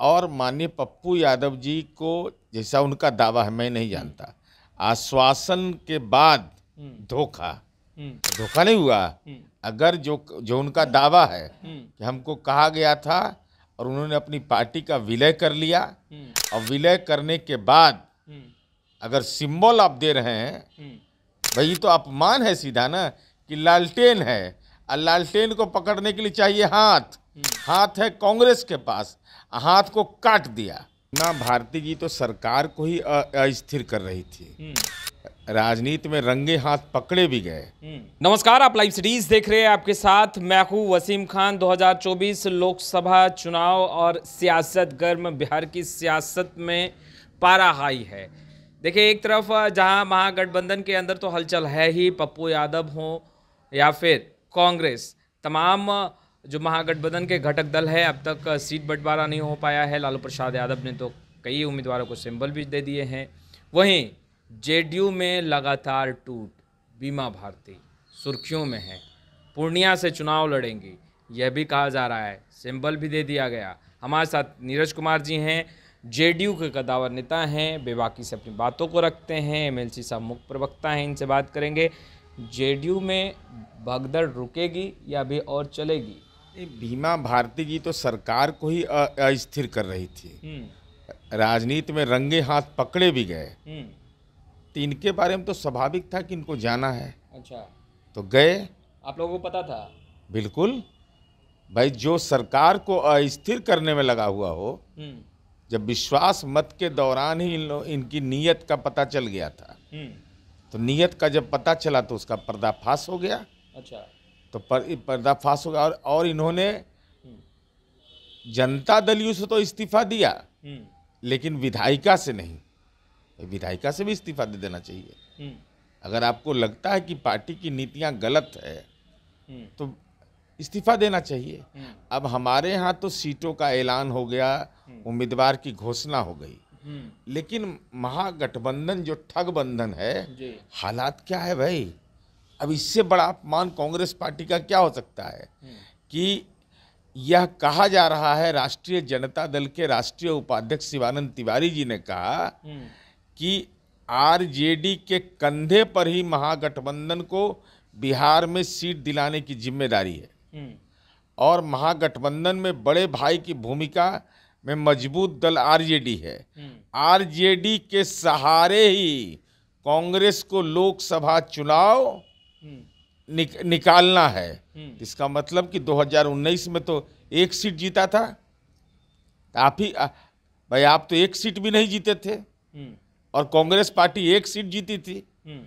और माननीय पप्पू यादव जी को जैसा उनका दावा है मैं नहीं जानता आश्वासन के बाद हम्म। धोखा हम्म। धोखा नहीं हुआ हम्म। अगर जो जो उनका दावा है कि हमको कहा गया था और उन्होंने अपनी पार्टी का विलय कर लिया और विलय करने के बाद अगर सिंबल आप दे रहे हैं भाई तो अपमान है सीधा ना कि लालटेन है और लालटेन को पकड़ने के लिए चाहिए हाथ हाथ है कांग्रेस के पास हाथ को काट दिया ना भारती जी तो सरकार को ही अस्थिर कर रही थी हम्म। राजनीति में रंगे हाथ पकड़े भी गए हम्म। नमस्कार आप लाइव सीरीज देख रहे हैं आपके साथ मैं हूँ वसीम खान 2024 लोकसभा चुनाव और सियासत गर्म बिहार की सियासत में पारा हाई है देखिए एक तरफ जहां महागठबंधन के अंदर तो हलचल है ही पप्पू यादव हो या फिर कांग्रेस तमाम जो महागठबंधन के घटक दल है अब तक सीट बंटवारा नहीं हो पाया है लालू प्रसाद यादव ने तो कई उम्मीदवारों को सिंबल भी दे दिए हैं वहीं जेडीयू में लगातार टूट बीमा भारती सुर्खियों में है पूर्णिया से चुनाव लड़ेंगी यह भी कहा जा रहा है सिंबल भी दे दिया गया हमारे साथ नीरज कुमार जी हैं जेडीयू के कदावर नेता हैं बेबाकी से अपनी बातों को रखते हैं एमएलसी साहब मुख्य प्रवक्ता हैं इनसे बात करेंगे जेडीयू में भगदड़ रुकेगी या अभी और चलेगी बीमा भारती जी तो सरकार को ही अस्थिर कर रही थी हम्म। राजनीति में रंगे हाथ पकड़े भी गए हम्म। तो इनके बारे में तो स्वाभाविक था कि इनको जाना है अच्छा तो गए आप लोगों को पता था बिल्कुल भाई जो सरकार को अस्थिर करने में लगा हुआ हो हम्म। जब विश्वास मत के दौरान ही इन इनकी नीयत का पता चल गया था तो नीयत का जब पता चला तो उसका पर्दाफाश हो गया अच्छा तो पर, पर्दाफाश हो गया और, और इन्होंने जनता दल से तो इस्तीफा दिया हम्म। लेकिन विधायिका से नहीं विधायिका से भी इस्तीफा दे देना चाहिए हम्म। अगर आपको लगता है कि पार्टी की नीतियां गलत है हम्म। तो इस्तीफा देना चाहिए अब हमारे यहाँ तो सीटों का ऐलान हो गया उम्मीदवार की घोषणा हो गई लेकिन महागठबंधन जो ठग बंधन है हालात क्या है भाई अब इससे बड़ा अपमान कांग्रेस पार्टी का क्या हो सकता है कि यह कहा जा रहा है राष्ट्रीय जनता दल के राष्ट्रीय उपाध्यक्ष शिवानंद तिवारी जी ने कहा कि आरजेडी के कंधे पर ही महागठबंधन को बिहार में सीट दिलाने की जिम्मेदारी है और महागठबंधन में बड़े भाई की भूमिका में मजबूत दल आरजेडी है आरजेडी के सहारे ही कांग्रेस को लोकसभा चुनाव निक, निकालना है हम्म। इसका मतलब कि 2019 में तो एक सीट जीता था आप ही भाई आप तो एक सीट भी नहीं जीते थे हम्म। और कांग्रेस पार्टी एक सीट जीती थी हम्म।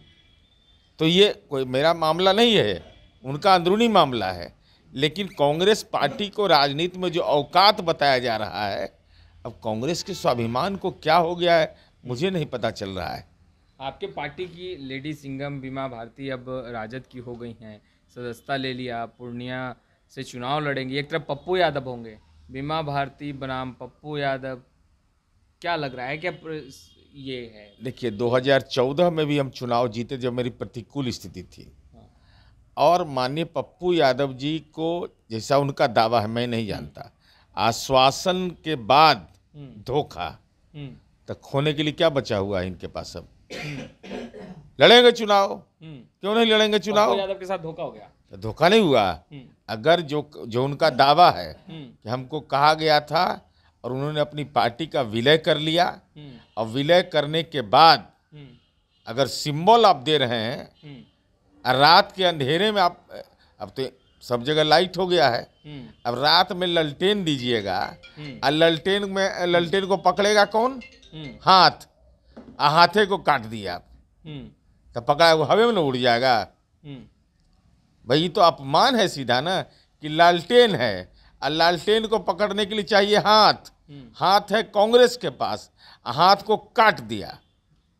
तो ये कोई मेरा मामला नहीं है उनका अंदरूनी मामला है लेकिन कांग्रेस पार्टी को राजनीति में जो अवकात बताया जा रहा है अब कांग्रेस के स्वाभिमान को क्या हो गया है मुझे नहीं पता चल रहा है आपके पार्टी की लेडी सिंगम बीमा भारती अब राजद की हो गई हैं सदस्यता ले लिया पूर्णिया से चुनाव लड़ेंगी एक तरफ पप्पू यादव होंगे बीमा भारती बनाम पप्पू यादव क्या लग रहा है क्या ये है देखिए 2014 में भी हम चुनाव जीते जब मेरी प्रतिकूल स्थिति थी हाँ। और माननीय पप्पू यादव जी को जैसा उनका दावा है मैं नहीं जानता हम्म। आश्वासन के बाद हम्म। धोखा तो खोने के लिए क्या बचा हुआ है इनके पास अब लड़ेंगे चुनाव हम्म। क्यों नहीं लड़ेंगे चुनाव यादव के साथ धोखा हो गया तो धोखा नहीं हुआ हम्म। अगर जो जो उनका दावा है हम्म। कि हमको कहा गया था और उन्होंने अपनी पार्टी का विलय कर लिया और विलय करने के बाद अगर सिंबल आप दे रहे हैं और रात के अंधेरे में आप अब तो सब जगह लाइट हो गया है अब रात में ललटेन दीजिएगा और ललटेन में ललटेन को पकड़ेगा कौन हाथ अहाथे को काट दिया हम्म। तो पकड़ा वो हवे में उड़ जाएगा हम्म। भाई तो अपमान है सीधा ना कि लालटेन है और लालटेन को पकड़ने के लिए चाहिए हाथ हम्म। हाथ है कांग्रेस के पास हाथ को काट दिया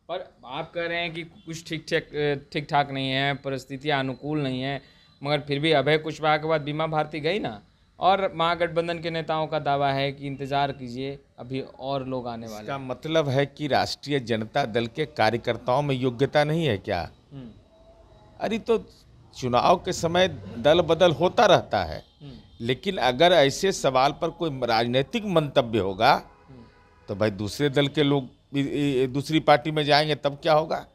पर आप कह रहे हैं कि कुछ ठीक ठीक ठीक ठाक नहीं है परिस्थितियाँ अनुकूल नहीं है मगर फिर भी अभय कुशवाहा के बाद बीमा भारती गई ना और महागठबंधन के नेताओं का दावा है कि इंतजार कीजिए अभी और लोग आने वाले इसका मतलब है कि राष्ट्रीय जनता दल के कार्यकर्ताओं में योग्यता नहीं है क्या हम्म। अरे तो चुनाव के समय दल बदल होता रहता है हम्म। लेकिन अगर ऐसे सवाल पर कोई राजनीतिक मंतव्य होगा हम्म। तो भाई दूसरे दल के लोग दूसरी पार्टी में जाएंगे तब क्या होगा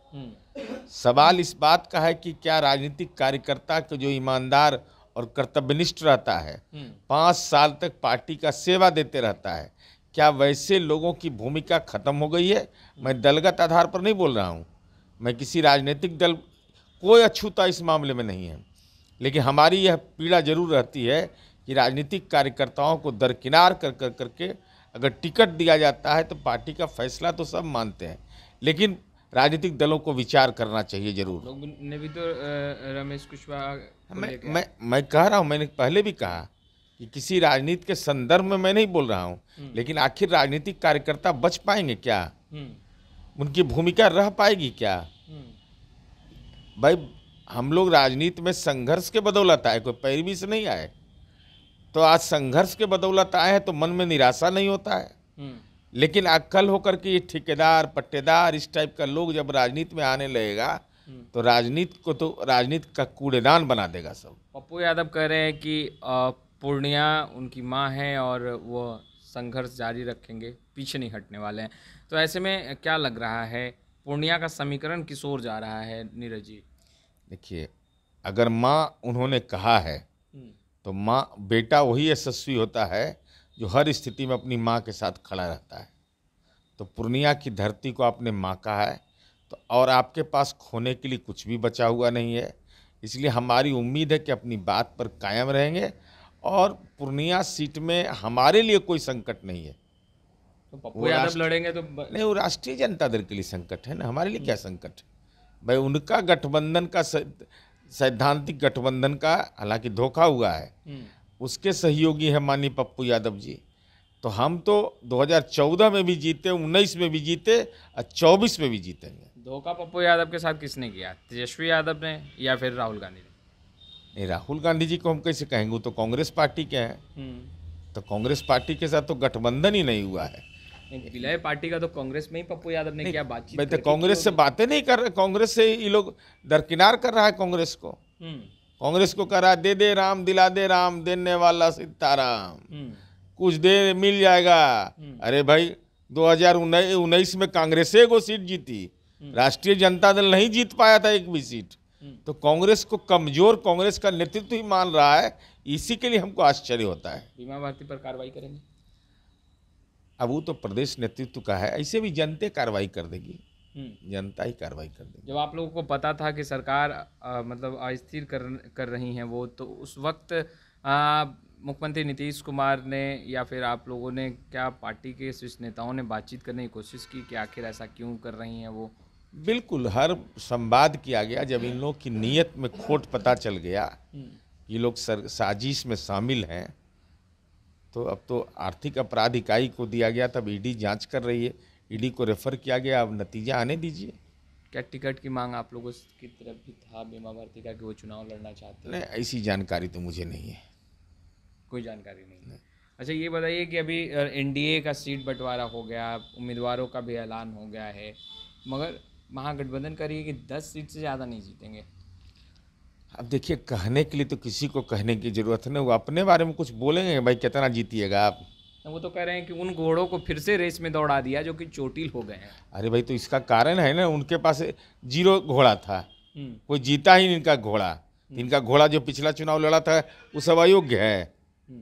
सवाल इस बात का है कि क्या राजनीतिक कार्यकर्ता के जो ईमानदार और कर्तव्यनिष्ठ रहता है हम्म। पाँच साल तक पार्टी का सेवा देते रहता है क्या वैसे लोगों की भूमिका खत्म हो गई है मैं हम्म। दलगत आधार पर नहीं बोल रहा हूँ मैं किसी राजनीतिक दल कोई अछूता इस मामले में नहीं है लेकिन हमारी यह पीड़ा जरूर रहती है कि राजनीतिक कार्यकर्ताओं को दरकिनार कर कर करके अगर टिकट दिया जाता है तो पार्टी का फैसला तो सब मानते हैं लेकिन राजनीतिक दलों को विचार करना चाहिए जरूर लोग ने भी तो रमेश कुशवाहा मैं मैं मैं कह रहा हूँ मैंने पहले भी कहा कि किसी राजनीति के संदर्भ में मैं नहीं बोल रहा हूँ हम्म। लेकिन आखिर राजनीतिक कार्यकर्ता बच पाएंगे क्या हम्म। उनकी भूमिका रह पाएगी क्या हम्म। भाई हम लोग राजनीति में संघर्ष के बदौलत आए कोई पैरवी से नहीं आए तो आज संघर्ष के बदौलत आए हैं तो मन में निराशा नहीं होता है लेकिन अक्कल होकर के ये ठेकेदार पट्टेदार इस टाइप का लोग जब राजनीति में आने लगेगा हम्म। तो राजनीति को तो राजनीति का कूड़ेदान बना देगा सब पप्पू यादव कह रहे हैं कि पूर्णिया उनकी माँ है और वो संघर्ष जारी रखेंगे पीछे नहीं हटने वाले हैं तो ऐसे में क्या लग रहा है पूर्णिया का समीकरण किस ओर जा रहा है नीरज जी देखिए अगर माँ उन्होंने कहा है हम्म। तो माँ बेटा वही यशस्वी होता है जो हर स्थिति में अपनी माँ के साथ खड़ा रहता है तो पूर्णिया की धरती को आपने माँ कहा है तो और आपके पास खोने के लिए कुछ भी बचा हुआ नहीं है इसलिए हमारी उम्मीद है कि अपनी बात पर कायम रहेंगे और पूर्णिया सीट में हमारे लिए कोई संकट नहीं है तो वो यादव लड़ेंगे तो नहीं वो राष्ट्रीय जनता दल के लिए संकट है ना हमारे लिए क्या संकट है भाई उनका गठबंधन का सैद्धांतिक गठबंधन का हालांकि धोखा हुआ है हम्म। उसके सहयोगी है माननीय पप्पू यादव जी तो हम तो 2014 में भी जीते 19 में भी जीते और 24 में भी जीतेंगे धोखा पप्पू यादव के साथ किसने किया तेजस्वी यादव ने या फिर राहुल गांधी ने नहीं राहुल गांधी जी को हम कैसे कहेंगे तो कांग्रेस पार्टी के हैं हम्म। तो कांग्रेस पार्टी के साथ तो गठबंधन ही नहीं हुआ है विलय पार्टी का तो कांग्रेस में ही पप्पू यादव ने क्या बातचीत तो कांग्रेस से बातें नहीं कर रहे कांग्रेस से ये लोग दरकिनार कर रहा है कांग्रेस को हम्म। कांग्रेस को करा दे दे राम दिला दे राम देने वाला सीताराम हम्म। कुछ दे मिल जाएगा हम्म। अरे भाई दो हजार उन्नीस में कांग्रेस को सीट जीती हम्म। राष्ट्रीय जनता दल नहीं जीत पाया था एक भी सीट तो कांग्रेस को कमजोर कांग्रेस का नेतृत्व ही मान रहा है इसी के लिए हमको आश्चर्य होता है बीमा भारती पर कार्रवाई करेंगे अब वो तो प्रदेश नेतृत्व का है ऐसे भी जनता कार्रवाई कर देगी हम्म। जनता ही कार्रवाई कर दी जब आप लोगों को पता था कि सरकार आ, मतलब अस्थिर कर कर रही है वो तो उस वक्त मुख्यमंत्री नीतीश कुमार ने या फिर आप लोगों ने क्या पार्टी के शीर्ष नेताओं ने बातचीत करने की कोशिश की कि आखिर ऐसा क्यों कर रही हैं वो बिल्कुल हर संवाद किया गया जब इन लोगों की नीयत में खोट पता चल गया ये हम्म। लोग सर साजिश में शामिल हैं तो अब तो आर्थिक अपराध इकाई को दिया गया तब ईडी जांच कर रही है ईडी को रेफर किया गया अब नतीजा आने दीजिए क्या टिकट की मांग आप लोगों की तरफ भी था बीमा भारती का कि वो चुनाव लड़ना चाहते हैं ऐसी जानकारी तो मुझे नहीं है कोई जानकारी नहीं, नहीं। अच्छा ये बताइए कि अभी एनडीए का सीट बंटवारा हो गया उम्मीदवारों का भी ऐलान हो गया है मगर महागठबंधन करिए कि दस सीट से ज़्यादा नहीं जीतेंगे अब देखिए कहने के लिए तो किसी को कहने की ज़रूरत नहीं वो अपने बारे में कुछ बोलेंगे भाई कितना जीतिएगा आप तो वो तो कह रहे हैं कि उन घोड़ों को फिर से रेस में दौड़ा दिया जो कि चोटिल हो गए हैं अरे भाई तो इसका कारण है ना उनके पास जीरो घोड़ा था हम्म। कोई जीता ही नहीं इनका घोड़ा हम्म। इनका घोड़ा जो पिछला चुनाव लड़ा था वो सब अयोग्य है हम्म।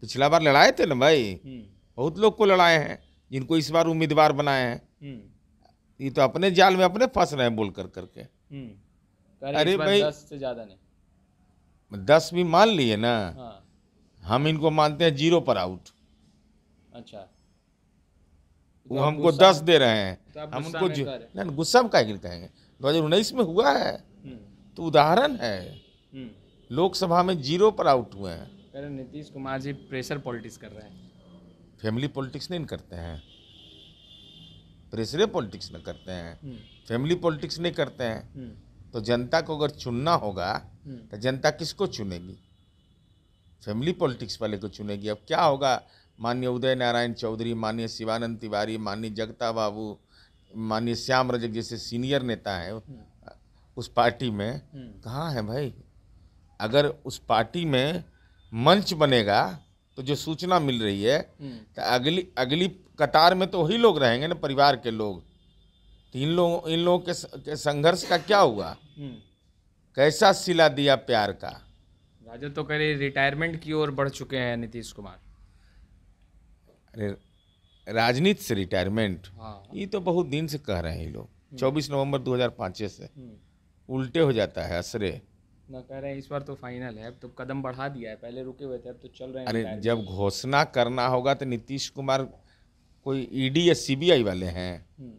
पिछला बार लड़ाए थे ना भाई बहुत लोग को लड़ाए हैं जिनको इस बार उम्मीदवार बनाए हैं ये तो अपने जाल में अपने फंस रहे हैं बोल कर करके अरे भाई दस से ज्यादा नहीं दस भी मान लिए ना हाँ। हम इनको मानते हैं जीरो पर आउट अच्छा वो तो हमको दस दे रहे हैं तो हम उनको गुस्सा में क्या कहेंगे दो हजार उन्नीस में हुआ है हम्म। तो उदाहरण है हम्म। लोकसभा में जीरो पर आउट हुए हैं नीतीश कुमार जी प्रेशर पॉलिटिक्स कर रहे हैं फैमिली पॉलिटिक्स नहीं करते हैं प्रेशर पॉलिटिक्स में करते हैं हम्म। फैमिली पॉलिटिक्स नहीं करते हैं तो जनता को अगर चुनना होगा तो जनता किसको चुनेगी फैमिली पॉलिटिक्स वाले को चुनेगी अब क्या होगा माननीय उदय नारायण चौधरी माननीय शिवानंद तिवारी माननीय जगता बाबू माननीय श्याम रजक जैसे सीनियर नेता हैं हम्म। उस पार्टी में हम्म। कहाँ है भाई अगर उस पार्टी में मंच बनेगा तो जो सूचना मिल रही है हम्म। तो अगली अगली कतार में तो वही लोग रहेंगे ना परिवार के लोग तो इन लोगों इन लोगों के, के संघर्ष का क्या हुआ कैसा सिला दिया प्यार का राजद तो कह रहे रिटायरमेंट की ओर बढ़ चुके हैं नीतीश कुमार अरे राजनीति से रिटायरमेंट हाँ। ये तो बहुत दिन से कह रहे हैं ये लोग हम्म। चौबीस नवंबर 2005 से हम्म। उल्टे हो जाता है असरे ना कह रहे हैं इस बार तो फाइनल है अब तो कदम बढ़ा दिया है पहले रुके हुए थे अब तो चल रहे हैं अरे जब घोषणा करना होगा तो नीतीश कुमार कोई ईडी e या सीबीआई वाले हैं हम्म।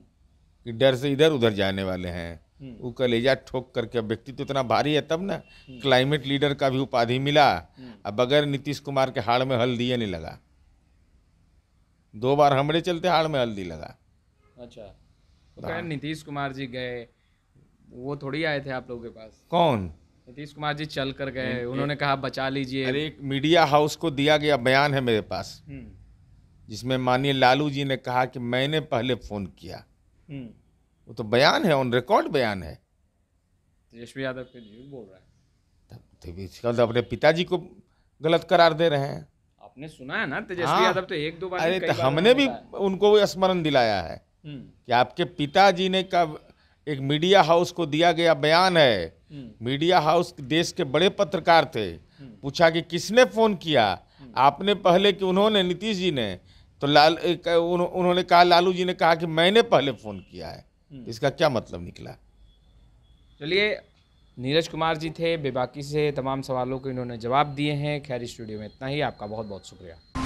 कि डर से इधर उधर जाने वाले हैं वो कलेजा ठोक करके अब व्यक्ति तो इतना भारी है तब ना क्लाइमेट लीडर का भी उपाधि मिला अब बगैर नीतीश कुमार के हाड़ में हल दिए नहीं लगा दो बार हमड़े चलते हाड़ में हल्दी लगा अच्छा तो, तो हाँ। नीतीश कुमार जी गए वो थोड़ी आए थे आप लोगों के पास कौन नीतीश कुमार जी चल कर गए उन्होंने कहा बचा लीजिए अरे एक मीडिया हाउस को दिया गया बयान है मेरे पास हम्म। जिसमें माननीय लालू जी ने कहा कि मैंने पहले फ़ोन किया हम्म। वो तो बयान है ऑन रिकॉर्ड बयान है तेजस्वी यादव फिर बोल रहा है तब तो इसका मतलब अपने पिताजी को गलत करार दे रहे हैं आपने सुना है ना तेजस्वी तो हाँ, यादव तो एक दो बार अरे तो हमने भी उनको स्मरण दिलाया है हम्म। कि आपके पिताजी ने कब एक मीडिया हाउस को दिया गया बयान है हम्म। मीडिया हाउस देश के बड़े पत्रकार थे हम्म। पूछा कि किसने फोन किया आपने पहले कि उन्होंने नीतीश जी ने तो लाल उन्होंने कहा लालू जी ने कहा कि मैंने पहले फोन किया है इसका क्या मतलब निकला चलिए नीरज कुमार जी थे बेबाकी से तमाम सवालों के इन्होंने जवाब दिए हैं खैर स्टूडियो में इतना ही आपका बहुत बहुत शुक्रिया